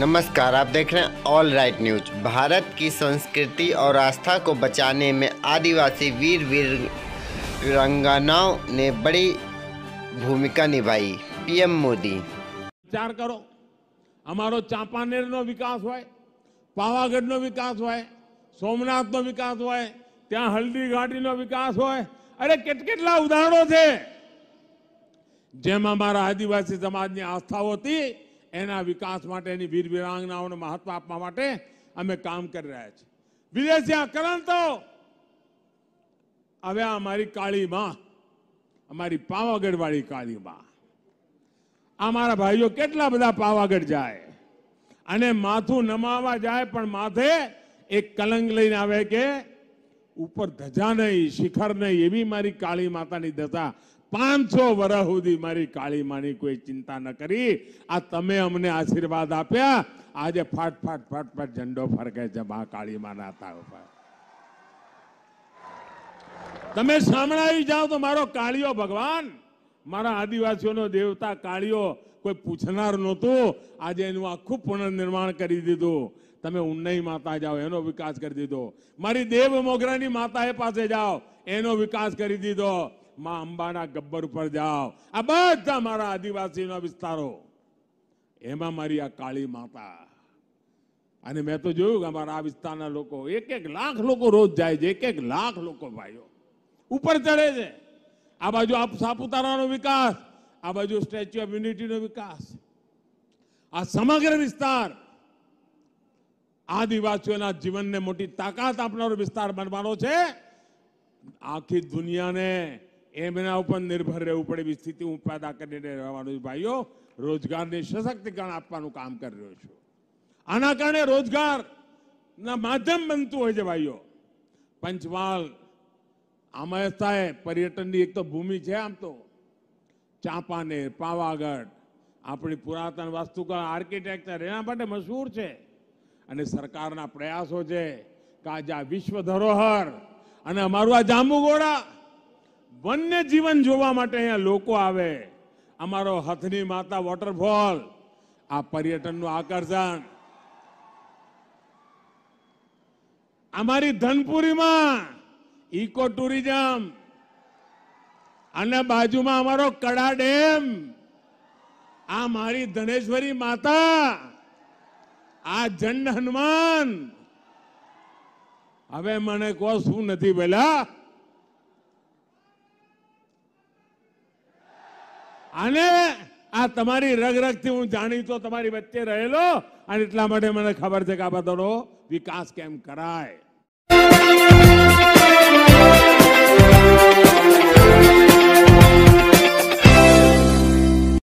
नमस्कार आप देख रहे हैं ऑल राइट न्यूज भारत की संस्कृति और आस्था को बचाने में आदिवासी वीर वीर रंगानाओं ने बड़ी भूमिका निभाई पीएम मोदी विचार करो हमारो चांपानेर नो विकास हुआ पावागढ़ नो विकास हुआ सोमनाथ नो विकास हुआ ત્યાં હલ્દી ઘાટી નો વિકાસ હોય અરે કેટ કેટલા ઉદાહરણો છે જેમાં અમારા આદિવાસી સમાજની આસ્થા હોતી એના વિકાસ માટેની વીર વીરાંગનાઓને મહત્વ આપવા માટે અમે કામ કરી રહ્યા છીએ વિદેશ જ્યાં તો હવે અમારી કાળીમાં અમારી પાવાગઢ વાળી કાળી માં અમારા ભાઈઓ કેટલા બધા પાવાગઢ જાય અને માથું નમાવા જાય પણ માથે એક કલંક લઈને આવે કે ઉપર ધજા નહીં શિખર નહીં એવી મારી કાળી માતાની દશા પાંચસો વર્ષ સુધી મારી કાળી માની કોઈ ચિંતા ન કરી આ તમે અમને આશીર્વાદ આપ્યા આજે ફાટ ફાટ ફાટ ફાટ ઝંડો ફરકે છે મા કાળી માના હતા તમે સાંભળાવી જાઓ તો મારો કાળીઓ ભગવાન મારા આદિવાસીઓનો દેવતા કાળિયો કોઈ પૂછનાર નહોતું આજે એનું આખું પુનર્નિર્માણ કરી દીધું તમે ઉન્નઈ માતા જાઓ એનો વિકાસ કરી દીધો મારી દેવ મોગરાની માતા એ પાસે જાઓ એનો વિકાસ કરી દીધો માં અંબાના ગબ્બર ઉપર જાઓ આ બધા મારા આદિવાસીના વિસ્તારો એમાં મારી આ કાળી માતા અને મેં તો જોયું કે અમારા આ વિસ્તારના લોકો એક એક લાખ લોકો રોજ જાય છે એક એક લાખ લોકો ભાઈઓ ઉપર ચડે છે આ બાજુ સાપુતારાનો વિકાસ આ બાજુ સ્ટેચ્યુ ઓફ યુનિટીનો વિકાસ આ સમગ્ર વિસ્તાર આદિવાસીઓના જીવનને મોટી તાકાત આપનારો વિસ્તાર બનવાનો છે આખી દુનિયાને એમના ઉપર નિર્ભર રહેવું પડે એવી સ્થિતિ હું પેદા કરીને રહેવાનું છું ભાઈઓ રોજગારને સશક્તિકરણ આપવાનું કામ કરી રહ્યો છું આના કારણે રોજગારના માધ્યમ બનતું હોય છે ભાઈઓ પંચમહાલ આમસ્થાએ પર્યટનની એક તો ભૂમિ છે આમ તો ચાંપાનેર પાવાગઢ આપણી પુરાતન વાસ્તુકળા આર્કિટેક્ચર એના માટે મશહૂર છે અને સરકારના પ્રયાસો છે કાજા વિશ્વ ધરોહર અને અમારું આ જાંબુગોડા વન્ય જીવન જોવા માટે અહીંયા લોકો આવે અમારો હથની માતા વોટરફોલ આ પર્યટનનું આકર્ષણ અમારી ધનપુરીમાં ઇકો ટુરિઝમ અને બાજુમાં અમારો કડા ડેમ આ મારી ધનેશ્વરી માતા આ જંડ હનુમાન હવે મને કહો શું નથી પેલા आने आ तमारी रग रग थी उन जानी तो तमारी बच्चे रहेलो लो इतला इतना मने खबर देखा बदलो विकास केम कराए